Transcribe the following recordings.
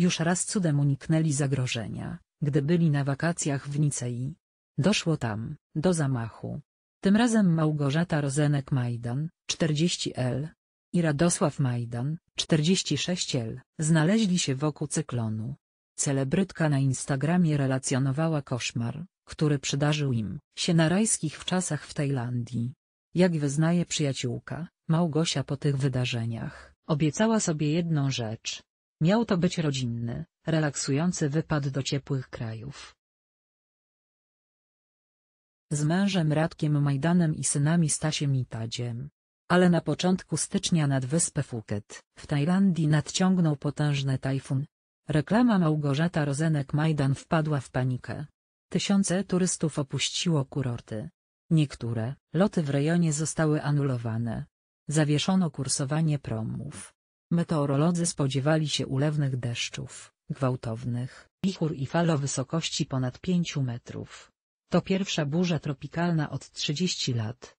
Już raz cudem uniknęli zagrożenia, gdy byli na wakacjach w Nicei. Doszło tam, do zamachu. Tym razem Małgorzata Rozenek-Majdan, 40L i Radosław Majdan, 46L, znaleźli się wokół cyklonu. Celebrytka na Instagramie relacjonowała koszmar, który przydarzył im się na rajskich w czasach w Tajlandii. Jak wyznaje przyjaciółka, Małgosia po tych wydarzeniach, obiecała sobie jedną rzecz, Miał to być rodzinny, relaksujący wypad do ciepłych krajów. Z mężem Radkiem Majdanem i synami Stasiem i Tadziem. Ale na początku stycznia nad wyspę Phuket, w Tajlandii nadciągnął potężny tajfun. Reklama Małgorzata Rozenek Majdan wpadła w panikę. Tysiące turystów opuściło kurorty. Niektóre loty w rejonie zostały anulowane. Zawieszono kursowanie promów. Meteorolodzy spodziewali się ulewnych deszczów, gwałtownych, wichur i fal o wysokości ponad 5 metrów. To pierwsza burza tropikalna od 30 lat,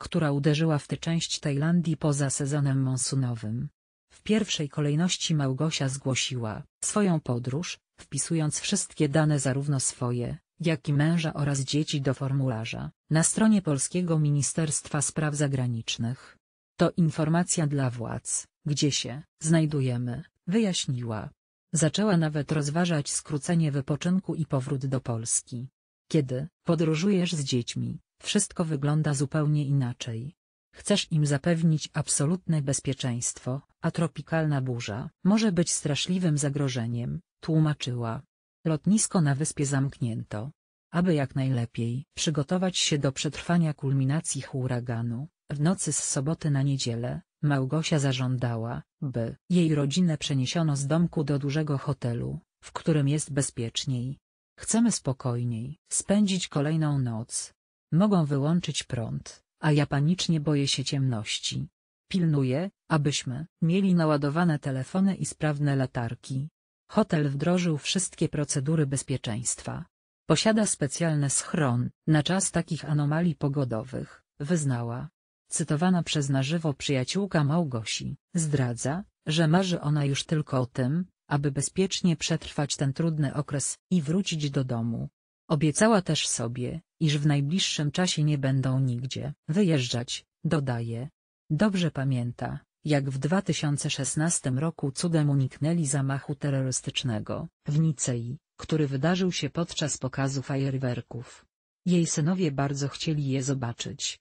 która uderzyła w tę część Tajlandii poza sezonem monsunowym. W pierwszej kolejności Małgosia zgłosiła swoją podróż, wpisując wszystkie dane zarówno swoje, jak i męża oraz dzieci do formularza na stronie Polskiego Ministerstwa Spraw Zagranicznych. To informacja dla władz, gdzie się znajdujemy, wyjaśniła. Zaczęła nawet rozważać skrócenie wypoczynku i powrót do Polski. Kiedy podróżujesz z dziećmi, wszystko wygląda zupełnie inaczej. Chcesz im zapewnić absolutne bezpieczeństwo, a tropikalna burza może być straszliwym zagrożeniem, tłumaczyła. Lotnisko na wyspie zamknięto. Aby jak najlepiej przygotować się do przetrwania kulminacji huraganu, w nocy z soboty na niedzielę, Małgosia zażądała, by jej rodzinę przeniesiono z domku do dużego hotelu, w którym jest bezpieczniej. Chcemy spokojniej spędzić kolejną noc. Mogą wyłączyć prąd, a ja panicznie boję się ciemności. Pilnuję, abyśmy mieli naładowane telefony i sprawne latarki. Hotel wdrożył wszystkie procedury bezpieczeństwa. Posiada specjalny schron na czas takich anomalii pogodowych, wyznała cytowana przez na żywo przyjaciółka Małgosi, zdradza, że marzy ona już tylko o tym, aby bezpiecznie przetrwać ten trudny okres i wrócić do domu. Obiecała też sobie, iż w najbliższym czasie nie będą nigdzie wyjeżdżać, dodaje. Dobrze pamięta, jak w 2016 roku cudem uniknęli zamachu terrorystycznego w Nicei, który wydarzył się podczas pokazu fajerwerków. Jej synowie bardzo chcieli je zobaczyć,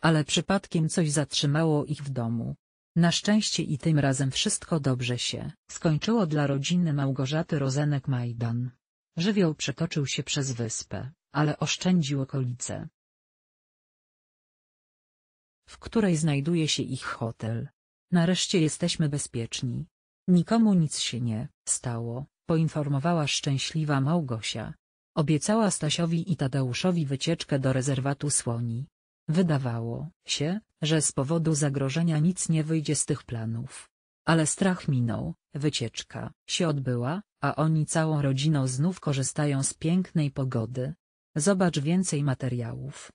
ale przypadkiem coś zatrzymało ich w domu. Na szczęście i tym razem wszystko dobrze się skończyło dla rodziny Małgorzaty Rozenek Majdan. Żywioł przetoczył się przez wyspę, ale oszczędził okolice, w której znajduje się ich hotel. Nareszcie jesteśmy bezpieczni. Nikomu nic się nie stało, poinformowała szczęśliwa Małgosia. Obiecała Stasiowi i Tadeuszowi wycieczkę do rezerwatu słoni. Wydawało się, że z powodu zagrożenia nic nie wyjdzie z tych planów. Ale strach minął, wycieczka się odbyła, a oni całą rodziną znów korzystają z pięknej pogody. Zobacz więcej materiałów.